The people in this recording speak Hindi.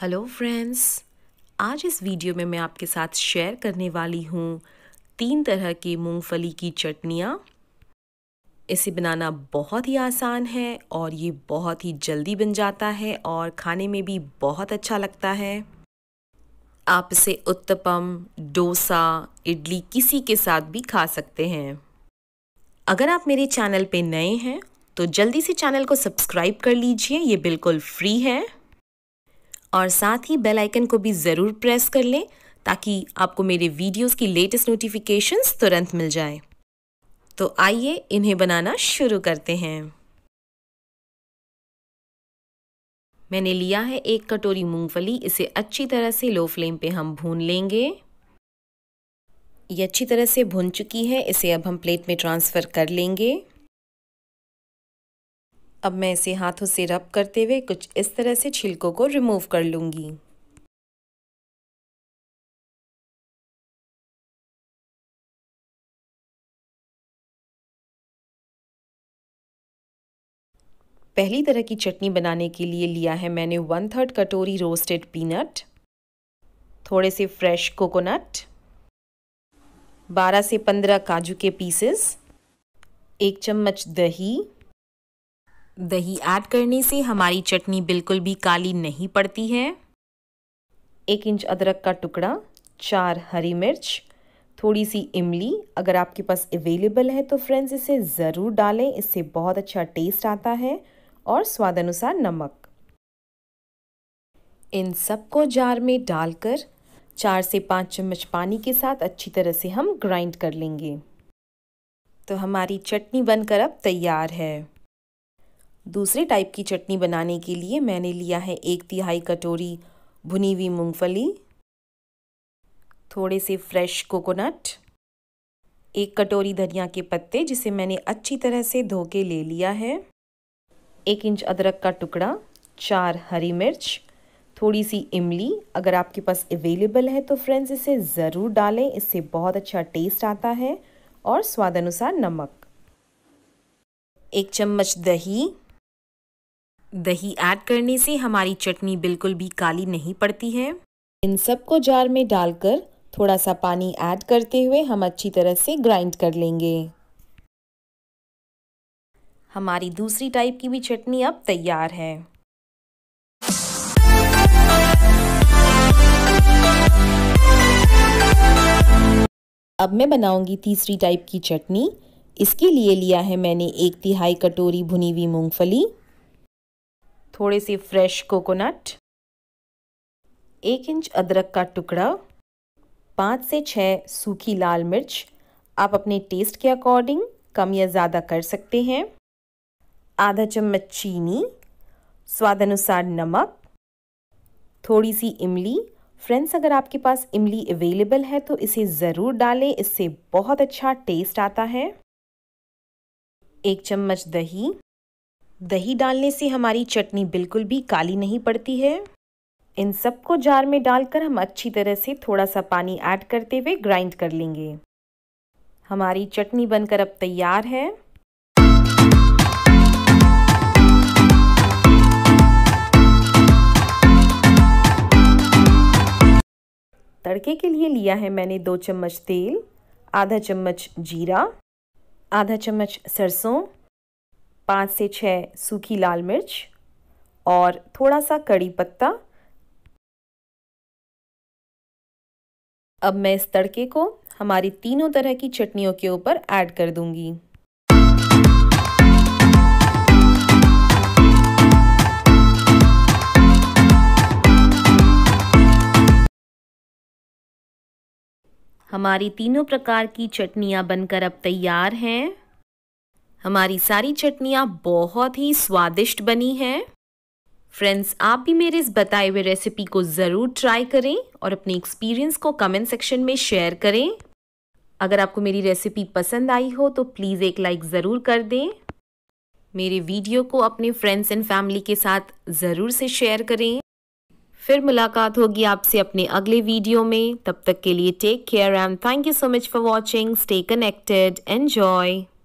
हेलो फ्रेंड्स आज इस वीडियो में मैं आपके साथ शेयर करने वाली हूँ तीन तरह की मूंगफली की चटनियाँ इसे बनाना बहुत ही आसान है और ये बहुत ही जल्दी बन जाता है और खाने में भी बहुत अच्छा लगता है आप इसे उत्तपम डोसा इडली किसी के साथ भी खा सकते हैं अगर आप मेरे चैनल पे नए हैं तो जल्दी से चैनल को सब्सक्राइब कर लीजिए ये बिल्कुल फ्री है और साथ ही बेल आइकन को भी ज़रूर प्रेस कर लें ताकि आपको मेरे वीडियोस की लेटेस्ट नोटिफिकेशंस तुरंत मिल जाए तो आइए इन्हें बनाना शुरू करते हैं मैंने लिया है एक कटोरी मूंगफली इसे अच्छी तरह से लो फ्लेम पे हम भून लेंगे ये अच्छी तरह से भुन चुकी है इसे अब हम प्लेट में ट्रांसफ़र कर लेंगे अब मैं इसे हाथों से रब करते हुए कुछ इस तरह से छिलकों को रिमूव कर लूँगी पहली तरह की चटनी बनाने के लिए लिया है मैंने वन थर्ड कटोरी रोस्टेड पीनट थोड़े से फ्रेश कोकोनट 12 से 15 काजू के पीसेस एक चम्मच दही दही ऐड करने से हमारी चटनी बिल्कुल भी काली नहीं पड़ती है एक इंच अदरक का टुकड़ा चार हरी मिर्च थोड़ी सी इमली अगर आपके पास अवेलेबल है तो फ्रेंड्स इसे ज़रूर डालें इससे बहुत अच्छा टेस्ट आता है और स्वाद अनुसार नमक इन सबको जार में डालकर चार से पाँच चम्मच पानी के साथ अच्छी तरह से हम ग्राइंड कर लेंगे तो हमारी चटनी बनकर अब तैयार है दूसरे टाइप की चटनी बनाने के लिए मैंने लिया है एक तिहाई कटोरी भुनी हुई मूंगफली थोड़े से फ्रेश कोकोनट एक कटोरी धनिया के पत्ते जिसे मैंने अच्छी तरह से धो के ले लिया है एक इंच अदरक का टुकड़ा चार हरी मिर्च थोड़ी सी इमली अगर आपके पास अवेलेबल है तो फ्रेंड्स इसे ज़रूर डालें इससे बहुत अच्छा टेस्ट आता है और स्वाद अनुसार नमक एक चम्मच दही दही ऐड करने से हमारी चटनी बिल्कुल भी काली नहीं पड़ती है इन सब को जार में डालकर थोड़ा सा पानी ऐड करते हुए हम अच्छी तरह से ग्राइंड कर लेंगे हमारी दूसरी टाइप की भी चटनी अब तैयार है अब मैं बनाऊंगी तीसरी टाइप की चटनी इसके लिए लिया है मैंने एक तिहाई कटोरी भुनी हुई मूंगफली थोड़ी सी फ्रेश कोकोनट एक इंच अदरक का टुकड़ा पाँच से छः सूखी लाल मिर्च आप अपने टेस्ट के अकॉर्डिंग कम या ज़्यादा कर सकते हैं आधा चम्मच चीनी स्वाद अनुसार नमक थोड़ी सी इमली फ्रेंड्स अगर आपके पास इमली अवेलेबल है तो इसे ज़रूर डालें इससे बहुत अच्छा टेस्ट आता है एक चम्मच दही दही डालने से हमारी चटनी बिल्कुल भी काली नहीं पड़ती है इन सबको जार में डालकर हम अच्छी तरह से थोड़ा सा पानी ऐड करते हुए ग्राइंड कर लेंगे हमारी चटनी बनकर अब तैयार है तड़के के लिए लिया है मैंने दो चम्मच तेल आधा चम्मच जीरा आधा चम्मच सरसों पाँच से छः सूखी लाल मिर्च और थोड़ा सा कड़ी पत्ता अब मैं इस तड़के को हमारी तीनों तरह की चटनियों के ऊपर ऐड कर दूंगी हमारी तीनों प्रकार की चटनियां बनकर अब तैयार हैं हमारी सारी चटनियाँ बहुत ही स्वादिष्ट बनी हैं फ्रेंड्स आप भी मेरे इस बताए हुए रेसिपी को ज़रूर ट्राई करें और अपने एक्सपीरियंस को कमेंट सेक्शन में शेयर करें अगर आपको मेरी रेसिपी पसंद आई हो तो प्लीज़ एक लाइक ज़रूर कर दें मेरे वीडियो को अपने फ्रेंड्स एंड फैमिली के साथ ज़रूर से शेयर करें फिर मुलाकात होगी आपसे अपने अगले वीडियो में तब तक के लिए take care and thank you so much for watching stay connected enjoy